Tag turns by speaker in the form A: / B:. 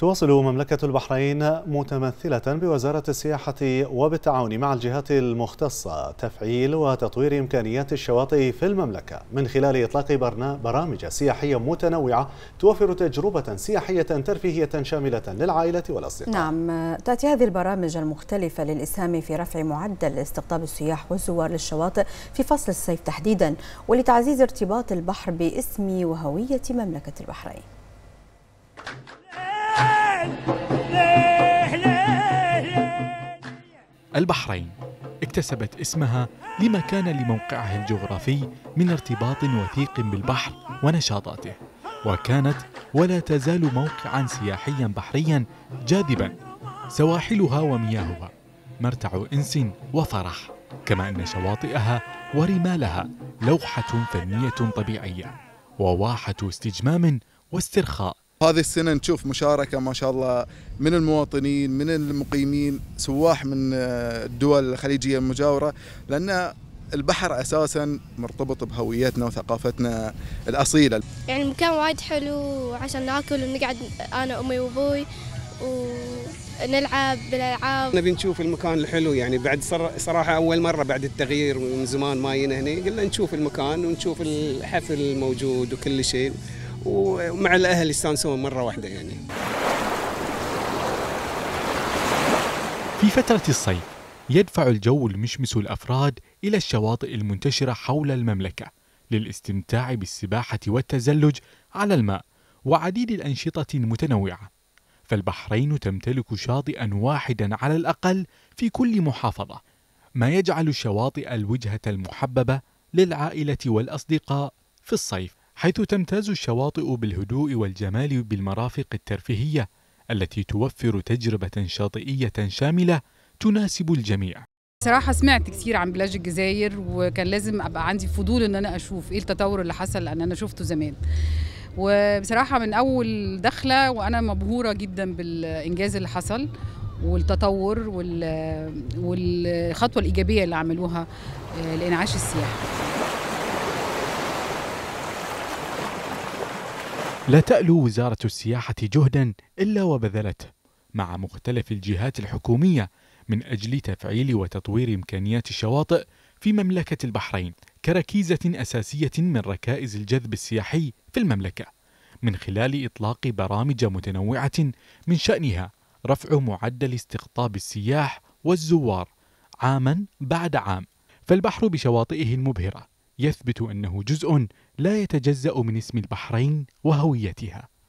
A: تواصل مملكة البحرين متمثلة بوزارة السياحة وبالتعاون مع الجهات المختصة تفعيل وتطوير إمكانيات الشواطئ في المملكة من خلال إطلاق برامج سياحية متنوعة توفر تجربة سياحية ترفيهية شاملة للعائلة والأصدقاء
B: نعم تأتي هذه البرامج المختلفة للإسهام في رفع معدل استقطاب السياح والزوار للشواطئ في فصل الصيف تحديدا ولتعزيز ارتباط البحر باسم وهوية مملكة البحرين
A: البحرين اكتسبت اسمها لما كان لموقعها الجغرافي من ارتباط وثيق بالبحر ونشاطاته وكانت ولا تزال موقعا سياحيا بحريا جاذبا سواحلها ومياهها مرتع انس وفرح كما ان شواطئها ورمالها لوحه فنيه طبيعيه وواحه استجمام واسترخاء هذه السنه نشوف مشاركه ما شاء الله من المواطنين من المقيمين سواح من آه، الدول الخليجيه المجاوره لان البحر اساسا مرتبط بهويتنا وثقافتنا
B: الاصيله. يعني المكان وايد حلو عشان ناكل ونقعد انا امي وابوي ونلعب بالالعاب. نبي نشوف المكان الحلو يعني بعد صراحه اول مره بعد التغيير من زمان ما جينا هنا قلنا نشوف المكان ونشوف الحفل الموجود وكل شيء. ومع الاهل يستانسون مره واحده يعني
A: في فتره الصيف يدفع الجو المشمس الافراد الى الشواطئ المنتشره حول المملكه للاستمتاع بالسباحه والتزلج على الماء وعديد الانشطه المتنوعه فالبحرين تمتلك شاطئا واحدا على الاقل في كل محافظه ما يجعل الشواطئ الوجهه المحببه للعائله والاصدقاء في الصيف حيث تمتاز الشواطئ بالهدوء والجمال بالمرافق الترفيهية التي توفر تجربة شاطئية شاملة تناسب الجميع
B: صراحة سمعت كثير عن بلاج الجزاير وكان لازم أبقى عندي فضول إن أنا أشوف إيه التطور اللي حصل لأن أنا شفته زمان وبصراحة من أول دخلة وأنا مبهورة جدا بالإنجاز اللي حصل والتطور والخطوة الإيجابية اللي عملوها آه، لإنعاش السياحة
A: لا تألو وزارة السياحة جهدا إلا وبذلته مع مختلف الجهات الحكومية من أجل تفعيل وتطوير إمكانيات الشواطئ في مملكة البحرين كركيزة أساسية من ركائز الجذب السياحي في المملكة من خلال إطلاق برامج متنوعة من شأنها رفع معدل استقطاب السياح والزوار عاما بعد عام فالبحر بشواطئه المبهرة يثبت أنه جزء لا يتجزأ من اسم البحرين وهويتها